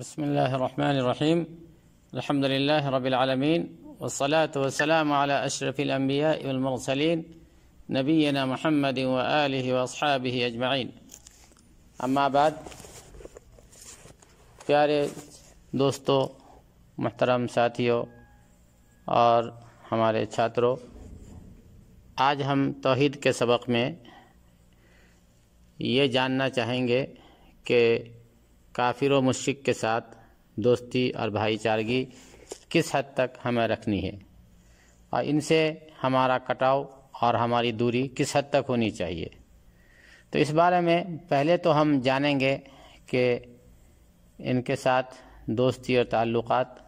بسم اللہ الرحیم الحمد للہ رب العالمین والصلاة والسلام على اشرف الانبیاء والمرسلین نبینا محمد اصحابہ اجمعین اما بعد پیارے دوستو محترم ساتھیوں اور ہمارے چھاتروں آج ہم توحید کے سبق میں یہ جاننا چاہیں گے کہ کافر و مشرق کے ساتھ دوستی اور بھائی چارگی کس حد تک ہمیں رکھنی ہے اور ان سے ہمارا کٹاؤ اور ہماری دوری کس حد تک ہونی چاہیے تو اس بارے میں پہلے تو ہم جانیں گے کہ ان کے ساتھ دوستی اور تعلقات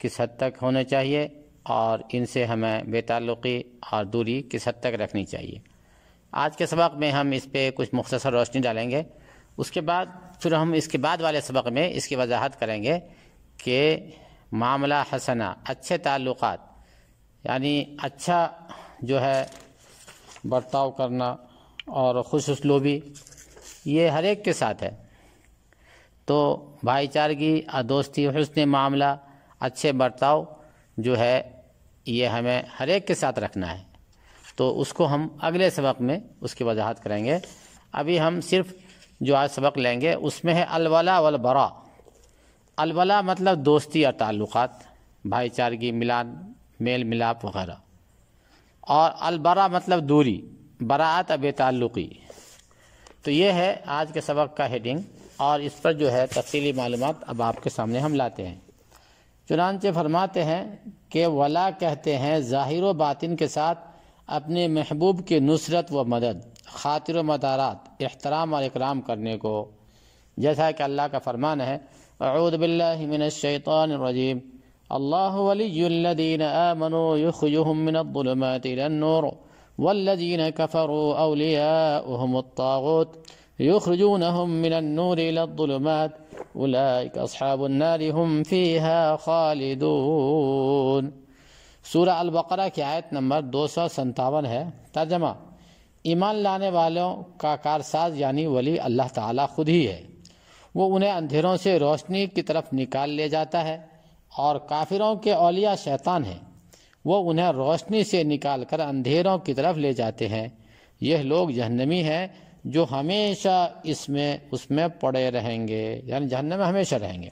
کس حد تک ہونے چاہیے اور ان سے ہمیں بے تعلقی اور دوری کس حد تک رکھنی چاہیے آج کے سبق میں ہم اس پہ کچھ مختصر روشنی ڈالیں گے اس کے بعد پھر ہم اس کے بعد والے سبق میں اس کی وضاحت کریں گے کہ معاملہ حسنا اچھے تعلقات یعنی اچھا جو ہے برتاؤ کرنا اور خوش اسلوبی یہ ہر ایک کے ساتھ ہے تو بھائی چارگی اور دوستی حسن معاملہ اچھے برتاؤ جو ہے یہ ہمیں ہر ایک کے ساتھ رکھنا ہے تو اس کو ہم اگلے سبق میں اس کی وضاحت کریں گے ابھی ہم صرف جو آج سبق لیں گے اس میں ہے الولا والبرا الولا مطلب دوستی اور تعلقات بھائی چارگی ملان میل ملاپ وغیرہ اور البرا مطلب دوری براعت اب تعلقی تو یہ ہے آج کے سبق کا ہیڈنگ اور اس پر جو ہے تفصیلی معلومات اب آپ کے سامنے ہم لاتے ہیں چنانچہ فرماتے ہیں کہ ولا کہتے ہیں ظاہر و باطن کے ساتھ اپنے محبوب کے نصرت و مدد خاطر و مدارات احترام اور اکرام کرنے کو جیسا کہ اللہ کا فرمان ہے اعوذ باللہ من الشیطان الرجیم اللہ ولی الذین آمنوا یخجوہم من الظلمات الى النور والذین کفروا اولیاؤہم الطاغوت یخرجونہم من النور الى الظلمات اولئیک اصحاب النار ہم فیہا خالدون سورہ البقرہ کی آیت نمبر دو سو سنتاون ہے ترجمہ ایمان لانے والوں کا کارساز یعنی ولی اللہ تعالیٰ خود ہی ہے وہ انہیں اندھیروں سے روشنی کی طرف نکال لے جاتا ہے اور کافروں کے اولیاء شیطان ہیں وہ انہیں روشنی سے نکال کر اندھیروں کی طرف لے جاتے ہیں یہ لوگ جہنمی ہیں جو ہمیشہ اس میں اس میں پڑے رہیں گے یعنی جہنم میں ہمیشہ رہیں گے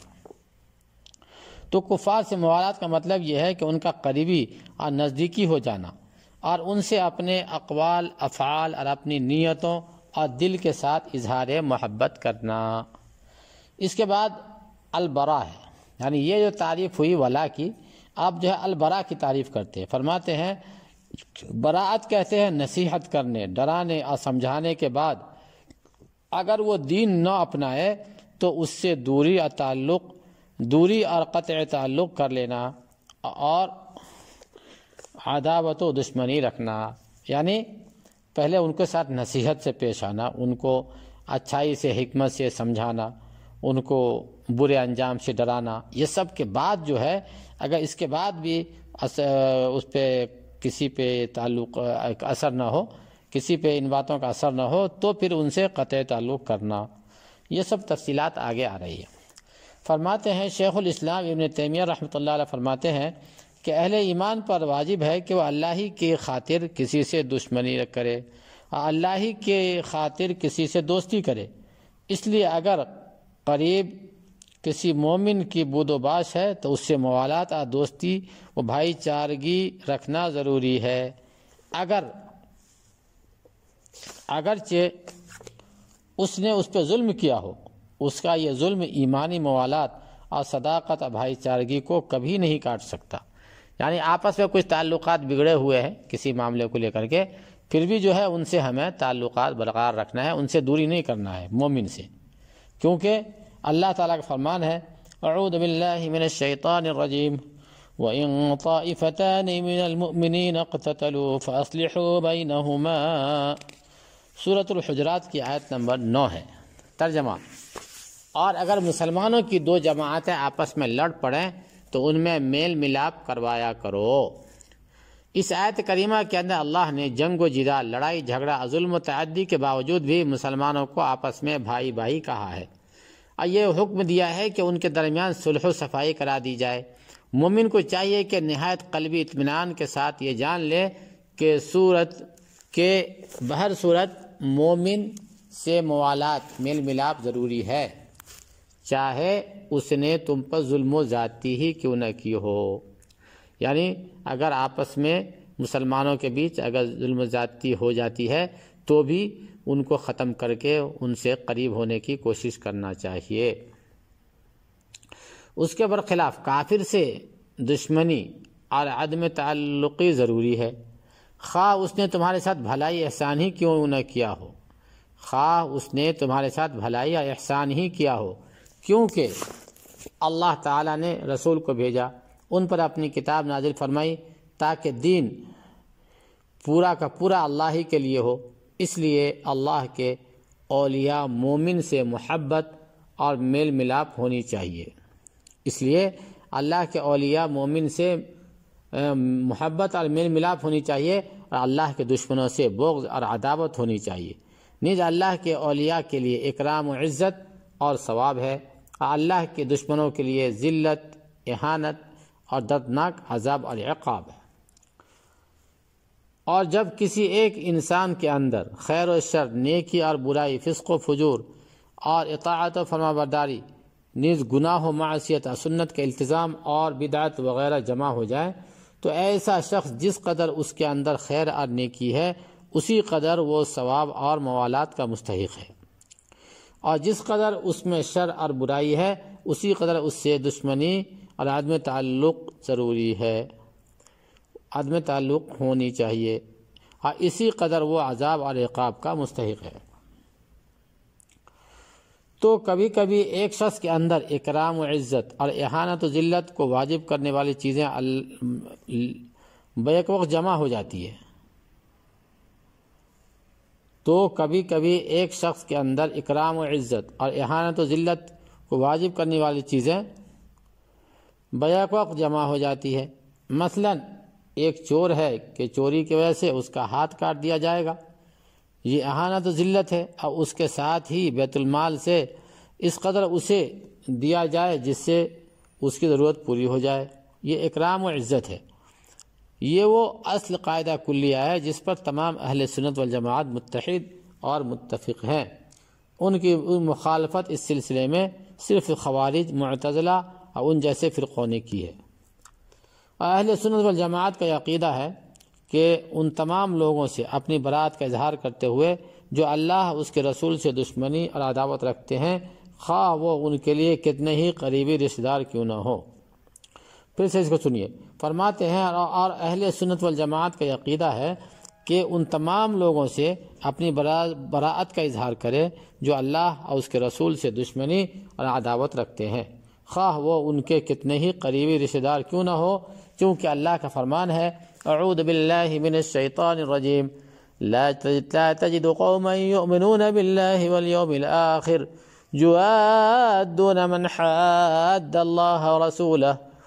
تو کفار سے موالات کا مطلب یہ ہے کہ ان کا قریبی اور نزدیکی ہو جانا اور ان سے اپنے اقوال افعال اور اپنی نیتوں اور دل کے ساتھ اظہار محبت کرنا اس کے بعد البرا ہے یعنی یہ جو تعریف ہوئی ولا کی آپ جو ہے البرا کی تعریف کرتے ہیں فرماتے ہیں براعت کہتے ہیں نصیحت کرنے ڈرانے اور سمجھانے کے بعد اگر وہ دین نہ اپنائے تو اس سے دوری اور تعلق دوری اور قطع تعلق کر لینا اور عداوت و دشمنی رکھنا یعنی پہلے ان کے ساتھ نصیحت سے پیش آنا ان کو اچھائی سے حکمت سے سمجھانا ان کو برے انجام سے ڈرانا یہ سب کے بعد جو ہے اگر اس کے بعد بھی اس پہ کسی پہ تعلق اثر نہ ہو کسی پہ ان باتوں کا اثر نہ ہو تو پھر ان سے قطع تعلق کرنا یہ سب تفصیلات آگے آ رہی ہے فرماتے ہیں شیخ الاسلام ابن تیمیہ رحمۃ اللہ علیہ فرماتے ہیں کہ اہل ایمان پر واجب ہے کہ وہ اللہ ہی کی خاطر کسی سے دشمنی کرے اور اللہ ہی کے خاطر کسی سے دوستی کرے اس لیے اگر قریب کسی مومن کی بود و باش ہے تو اس سے موالات اور دوستی و بھائی چارگی رکھنا ضروری ہے اگر اگرچہ اس نے اس پہ ظلم کیا ہو اس کا یہ ظلم ایمانی موالات اور صداقت اور بھائی چارگی کو کبھی نہیں کاٹ سکتا یعنی آپس میں کچھ تعلقات بگڑے ہوئے ہیں کسی معاملے کو لے کر کے پھر بھی جو ہے ان سے ہمیں تعلقات برقرار رکھنا ہے ان سے دوری نہیں کرنا ہے مومن سے کیونکہ اللہ تعالیٰ کا فرمان ہے اعوذ باللہ من الشیطان الرجیم وَإِن طَائِفَتَانِ مِنَ الْمُؤْمِنِينَ اقْتَتَلُوا فَأَصْلِحُوا بَيْنَهُمَا سورة الحجرات کی آیت نمبر نو ہے ترجمہ اور اگر مسلمانوں کی دو جماعتیں آپس میں لڑ پڑیں تو ان میں میل ملاپ کروایا کرو اس آیت کریمہ کے اندر اللہ نے جنگ و جدہ لڑائی جھگڑا ظلم و تعدی کے باوجود بھی مسلمانوں کو آپس میں بھائی بھائی کہا ہے اور یہ حکم دیا ہے کہ ان کے درمیان صلح و صفائی کرا دی جائے مومن کو چاہیے کہ نہایت قلبی اطمینان کے ساتھ یہ جان لے کہ صورت کے بہر صورت مومن سے موالات میل ملاپ ضروری ہے چاہے اس نے تم پر ظلم و ذاتی ہی کیوں نہ کی ہو یعنی اگر آپس میں مسلمانوں کے بیچ اگر ظلم و ذاتی ہو جاتی ہے تو بھی ان کو ختم کر کے ان سے قریب ہونے کی کوشش کرنا چاہیے اس کے برخلاف کافر سے دشمنی اور عدم تعلقی ضروری ہے خواہ اس نے تمہارے ساتھ بھلائی احسان ہی کیوں نہ کیا ہو خواہ اس نے تمہارے ساتھ بھلائی احسان ہی کیا ہو کیونکہ اللہ تعالیٰ نے رسول کو بھیجا ان پر اپنی کتاب نازل فرمائی تاکہ دین پورا کا پورا اللہ ہی کے لیے ہو اس لیے اللہ کے اولیاء مومن سے محبت اور میل ملاپ ہونی چاہیے اس لیے اللہ کے اولیاء مومن سے محبت اور میل ملاپ ہونی چاہیے اور اللہ کے دشمنوں سے بغض اور عداوت ہونی چاہیے نج اللہ کے اولیاء کے لیے اکرام و عزت اور ثواب ہے اللہ کے دشمنوں کے لیے ذلت احانت اور دردناک عذاب اور عقاب ہے اور جب کسی ایک انسان کے اندر خیر و شر نیکی اور برائی فسق و فجور اور اطاعت و فرما برداری نیز گناہ و معاشیت اور سنت کے التظام اور بدعت وغیرہ جمع ہو جائے تو ایسا شخص جس قدر اس کے اندر خیر اور نیکی ہے اسی قدر وہ ثواب اور موالات کا مستحق ہے اور جس قدر اس میں شر اور برائی ہے اسی قدر اس سے دشمنی اور عدم تعلق ضروری ہے عدم تعلق ہونی چاہیے اور اسی قدر وہ عذاب اور عقاب کا مستحق ہے تو کبھی کبھی ایک شخص کے اندر اکرام و عزت اور احانت و ذلت کو واجب کرنے والی چیزیں بیک وقت جمع ہو جاتی ہے تو کبھی کبھی ایک شخص کے اندر اکرام و عزت اور احانت و ذلت کو واجب کرنے والی چیزیں بیک وقت جمع ہو جاتی ہے مثلا ایک چور ہے کہ چوری کی وجہ سے اس کا ہاتھ کاٹ دیا جائے گا یہ احانت و ذلت ہے اور اس کے ساتھ ہی بیت المال سے اس قدر اسے دیا جائے جس سے اس کی ضرورت پوری ہو جائے یہ اکرام و عزت ہے یہ وہ اصل قاعدہ کلیہ ہے جس پر تمام اہل سنت والجماعت متحد اور متفق ہیں ان کی مخالفت اس سلسلے میں صرف خوارج معتزلہ اور ان جیسے فرقوں نے کی ہے اہل سنت والجماعت کا عقیدہ ہے کہ ان تمام لوگوں سے اپنی برات کا اظہار کرتے ہوئے جو اللہ اس کے رسول سے دشمنی اور عداوت رکھتے ہیں خواہ وہ ان کے لیے کتنے ہی قریبی رشتہ دار کیوں نہ ہو پھر سے اس کو سنیے فرماتے ہیں اور اہل سنت والجماعت کا عقیدہ ہے کہ ان تمام لوگوں سے اپنی براعت کا اظہار کرے جو اللہ اور اس کے رسول سے دشمنی اور عداوت رکھتے ہیں خواہ وہ ان کے کتنے ہی قریبی رشتہ دار کیوں نہ ہو کیونکہ اللہ کا فرمان ہے اعوذ باللہ من الشیطان الرجیم لا تجد قوما والیوم الآخر جوادون من حاد اللہ رسول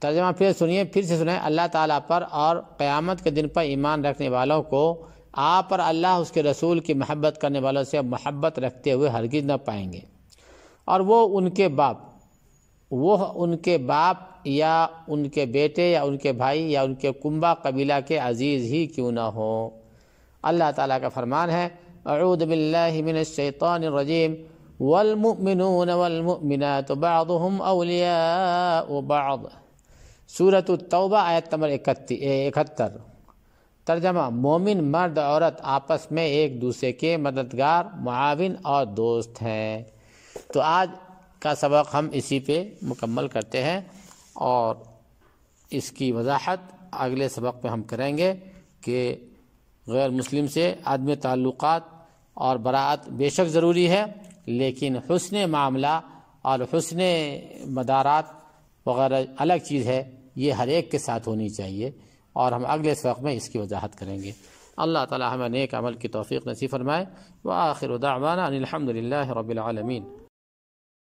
ترجمہ پھر سنیے پھر سے سنیں اللہ تعالیٰ پر اور قیامت کے دن پر ایمان رکھنے والوں کو آپ اور اللہ اس کے رسول کی محبت کرنے والوں سے محبت رکھتے ہوئے ہرگز نہ پائیں گے اور وہ ان کے باپ وہ ان کے باپ یا ان کے بیٹے یا ان کے بھائی یا ان کے کنبہ قبیلہ کے عزیز ہی کیوں نہ ہوں اللہ تعالیٰ کا فرمان ہے اعوذ باللہ من الشیطان الرجیم والمؤمنون والمؤمنات بعضهم اولیاء بعض صورت التوبہ آیت نمبر اکہتر ترجمہ مومن مرد عورت آپس میں ایک دوسرے کے مددگار معاون اور دوست ہیں تو آج کا سبق ہم اسی پہ مکمل کرتے ہیں اور اس کی وضاحت اگلے سبق پہ ہم کریں گے کہ غیر مسلم سے عدم تعلقات اور براعت بے شک ضروری ہے لیکن حسن معاملہ اور حسن مدارات وغیرہ الگ چیز ہے یہ ہر ایک کے ساتھ ہونی چاہیے اور ہم اگلے سبق میں اس کی وضاحت کریں گے اللہ تعالیٰ ہمیں نیک عمل کی توفیق نصیب فرمائے بآخر الدعمانہ الحمد للہ رب العالمین